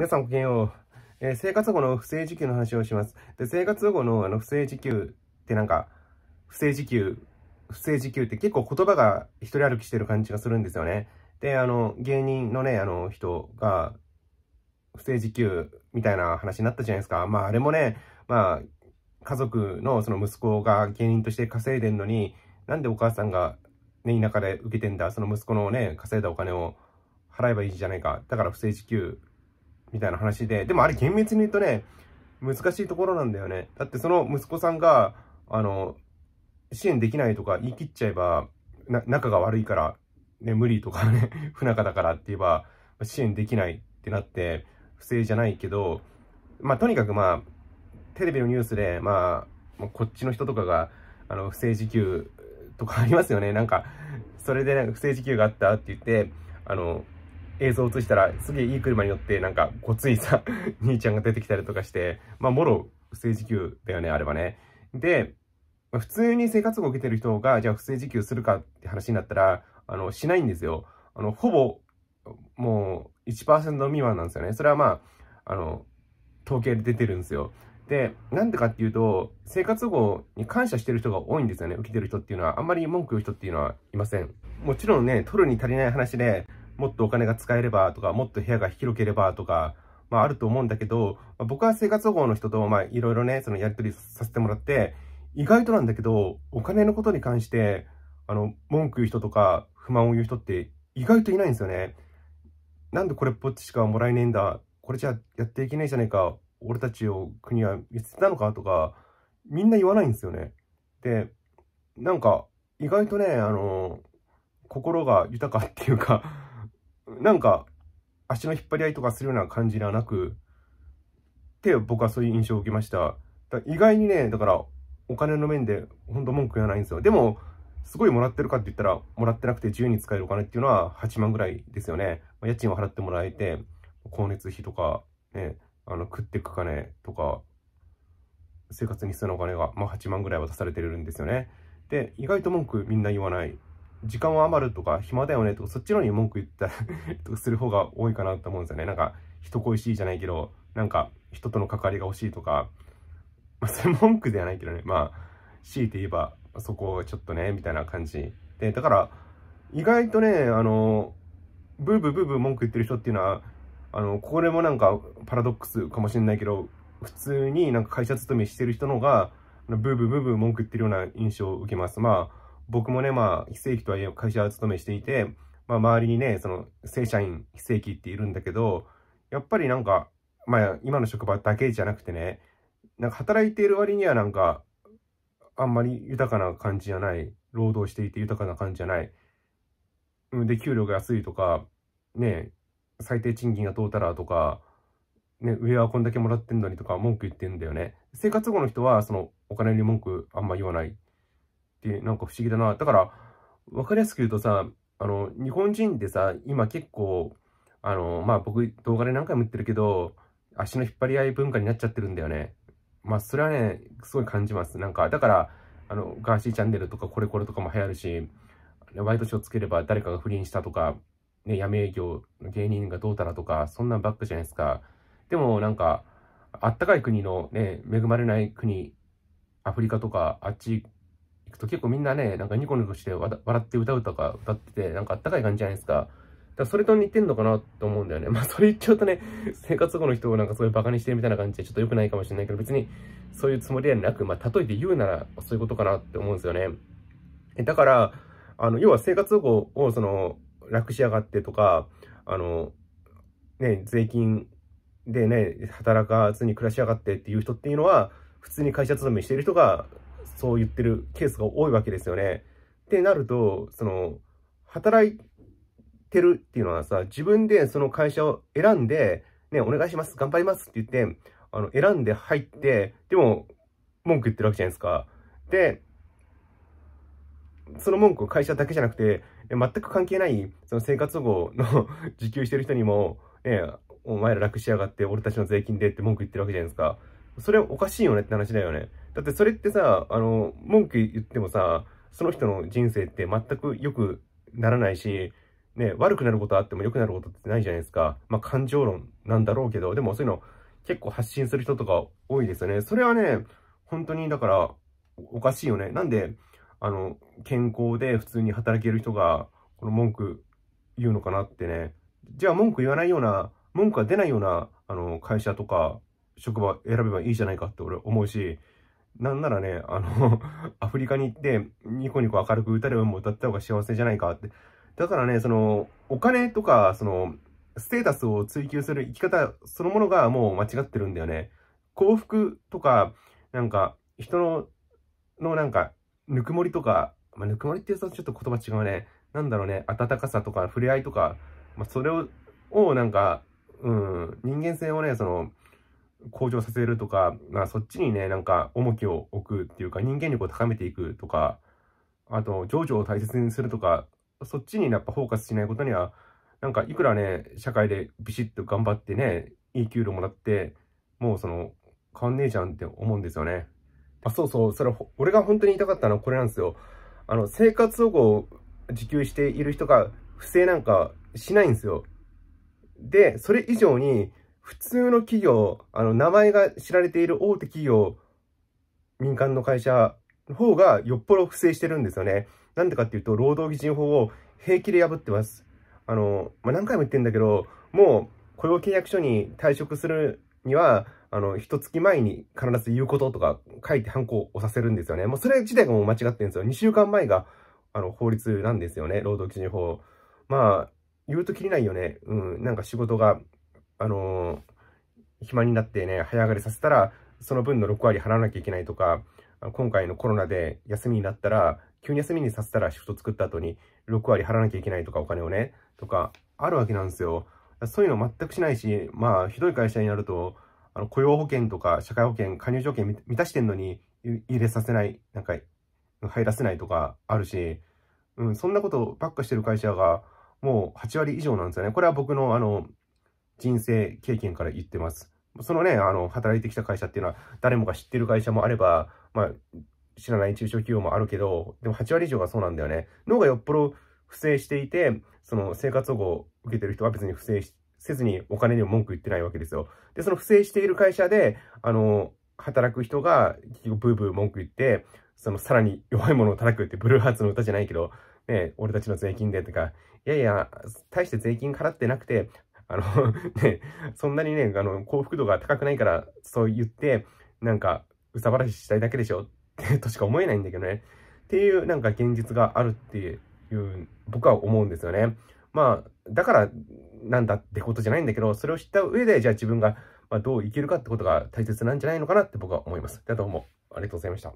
皆さんごきげんよう。えー、生活保護の不正受給の話をします。で、生活保護のあの不正受給ってなんか、不正受給、不正受給って結構言葉が一人歩きしてる感じがするんですよね。で、あの、芸人のね、あの人が、不正受給みたいな話になったじゃないですか。まあ、あれもね、まあ、家族のその息子が芸人として稼いでんのに、なんでお母さんが、ね、田舎で受けてんだ、その息子のね、稼いだお金を払えばいいじゃないか。だから不正受給みたいな話で、でもあれ厳密に言うとね、難しいところなんだよね。だってその息子さんが、あの、支援できないとか言い切っちゃえば、な仲が悪いから、ね、無理とかね、不仲だからって言えば、支援できないってなって、不正じゃないけど、まあ、とにかくまあ、テレビのニュースで、まあ、こっちの人とかが、あの、不正受給とかありますよね。なんか、それで、ね、不正受給があったって言って、あの、映像映したら、すげえいい車に乗って、なんか、ごついさ、兄ちゃんが出てきたりとかして、まあ、もろ、不正受給だよね、あればね。で、まあ、普通に生活保護受けてる人が、じゃあ不正受給するかって話になったら、あの、しないんですよ。あの、ほぼ、もう1%未満なんですよね。それはまあ、あの、統計で出てるんですよ。で、なんでかっていうと、生活保護に感謝してる人が多いんですよね。受けてる人っていうのは、あんまり文句言う人っていうのはいません。もちろんね、取るに足りない話で、もっとお金が使えればとか、もっと部屋が広ければとか、まああると思うんだけど、まあ、僕は生活保護の人と、まいろいろね、そのやり取りさせてもらって、意外となんだけど、お金のことに関して、あの、文句言う人とか、不満を言う人って意外といないんですよね。なんでこれっぽっちしかもらえねえんだ。これじゃやっていけないじゃねえか。俺たちを国は見捨てたのかとか、みんな言わないんですよね。で、なんか、意外とね、あの、心が豊かっていうかなんか足の引っ張り合いとかするような感じではなく、って僕はそういう印象を受けました。意外にね、だからお金の面でほんと文句言わないんですよ。でも、すごいもらってるかって言ったら、もらってなくて自由に使えるお金っていうのは8万ぐらいですよね。家賃を払ってもらえて、光熱費とか、ね、あの食っていく金とか、生活に必要なお金が、まあ、8万ぐらい渡されてるんですよね。で、意外と文句みんな言わない。時間は余るとか、暇だよねとか、そっちのに文句言ったり する方が多いかなと思うんですよね。なんか、人恋しいじゃないけど、なんか、人との関わりが欲しいとか、まあ、それ文句ではないけどね、まあ、強いて言えば、そこちょっとね、みたいな感じ。で、だから、意外とね、あの、ブーブーブーブー文句言ってる人っていうのは、あの、これもなんかパラドックスかもしれないけど、普通になんか会社勤めしてる人の方が、ブーブーブーブー文句言ってるような印象を受けます。まあ、僕もね、まあ、非正規とはいえ会社勤めしていて、まあ、周りにね、その、正社員、非正規っているんだけど、やっぱりなんか、まあ、今の職場だけじゃなくてね、なんか働いている割にはなんか、あんまり豊かな感じじゃない。労働していて豊かな感じじゃない。で、給料が安いとか、ね、最低賃金が通ったらとか、ね、上はこんだけもらってんのにとか文句言ってんだよね。生活保護の人は、その、お金に文句あんま言わない。ってなんか不思議だな。だから、わかりやすく言うとさ、あの、日本人ってさ、今結構、あの、まあ、僕、動画で何回も言ってるけど、足の引っ張り合い文化になっちゃってるんだよね。まあ、それはね、すごい感じます。なんか、だから、あの、ガーシーチャンネルとかこれこれとかも流行るし、ワイドショーつければ誰かが不倫したとか、ね、闇営業、芸人がどうたらとか、そんなんばっかじゃないですか。でも、なんか、あったかい国のね、恵まれない国、アフリカとか、あっち行くと結構みんなね、なんかニコニコして笑って歌うとか歌ってて、なんかあったかい感じじゃないですか。だからそれと似てんのかなと思うんだよね。まあそれ言っちゃうとね、生活保護の人をなんかそういうバカにしてるみたいな感じでちょっと良くないかもしれないけど、別にそういうつもりではなく、まあ例えて言うならそういうことかなって思うんですよね。だから、あの、要は生活保護をその、楽しやがってとか、あの、ね、税金でね、働かずに暮らしやがってっていう人っていうのは、普通に会社勤めしてる人がそう言ってるケースが多いわけですよね。ってなると、その、働いてるっていうのはさ、自分でその会社を選んで、ね、お願いします、頑張りますって言って、あの、選んで入って、でも、文句言ってるわけじゃないですか。で、その文句を会社だけじゃなくて、全く関係ない、その生活保護の受給してる人にも、ね、お前ら楽しやがって、俺たちの税金でって文句言ってるわけじゃないですか。それおかしいよねって話だよね。だってそれってさ、あの、文句言ってもさ、その人の人生って全く良くならないし、ね、悪くなることあっても良くなることってないじゃないですか。まあ感情論なんだろうけど、でもそういうの結構発信する人とか多いですよね。それはね、本当にだからおかしいよね。なんで、あの、健康で普通に働ける人が、この文句言うのかなってね。じゃあ文句言わないような、文句が出ないような、あの、会社とか職場選べばいいじゃないかって俺思うし、なんならね、あの アフリカに行って、ニコニコ明るく歌れも歌った方が幸せじゃないかって。だからね、その、お金とか、その、ステータスを追求する生き方そのものがもう間違ってるんだよね。幸福とか、なんか、人の、のなんか、ぬくもりとか、まあ、ぬくもりって言うとちょっと言葉違うね。なんだろうね、温かさとか、触れ合いとか、まあ、それを、をなんか、うん、人間性をね、その、向上させるとか、まあ、そっちにね、なんか重きを置くっていうか、人間力を高めていくとか、あと、情緒を大切にするとか、そっちにやっぱフォーカスしないことには、なんかいくらね、社会でビシッと頑張ってね、いい給料もらって、もうその、変わんねえじゃんって思うんですよね。あ、そうそう、それ、俺が本当に言いたかったのはこれなんですよ。あの、生活保護を受給している人が不正なんかしないんですよ。で、それ以上に、普通の企業、あの、名前が知られている大手企業、民間の会社の方がよっぽど不正してるんですよね。なんでかっていうと、労働基準法を平気で破ってます。あの、まあ、何回も言ってんだけど、もう雇用契約書に退職するには、あの、一月前に必ず言うこととか書いて反抗をさせるんですよね。もうそれ自体がもう間違ってるんですよ。2週間前が、あの、法律なんですよね。労働基準法。まあ、言うときりないよね。うん、なんか仕事があのー、暇になってね、早上がりさせたら、その分の6割払わなきゃいけないとか、今回のコロナで休みになったら、急に休みにさせたらシフト作った後に6割払わなきゃいけないとか、お金をね、とか、あるわけなんですよ。そういうの全くしないし、まあ、ひどい会社になると、あの雇用保険とか社会保険、加入条件満たしてんのに入れさせない、なんか、入らせないとかあるし、うん、そんなことばっかしてる会社が、もう8割以上なんですよね。これは僕の、あの、人生経験から言ってます。そのね、あの、働いてきた会社っていうのは、誰もが知ってる会社もあれば、まあ、知らない中小企業もあるけど、でも8割以上がそうなんだよね。脳がよっぽど不正していて、その生活保護を受けてる人は別に不正せずにお金にも文句言ってないわけですよ。で、その不正している会社で、あの、働く人が、結局ブーブー文句言って、そのさらに弱いものを叩くって、ブルーハーツの歌じゃないけど、ね、俺たちの税金でとか、いやいや、大して税金払ってなくて、あの ね、そんなにね、あの、幸福度が高くないから、そう言って、なんか、うさばらししたいだけでしょって としか思えないんだけどね。っていう、なんか現実があるっていう、僕は思うんですよね。まあ、だから、なんだってことじゃないんだけど、それを知った上で、じゃあ自分が、まあ、どう生きるかってことが大切なんじゃないのかなって僕は思います。だと思う。ありがとうございました。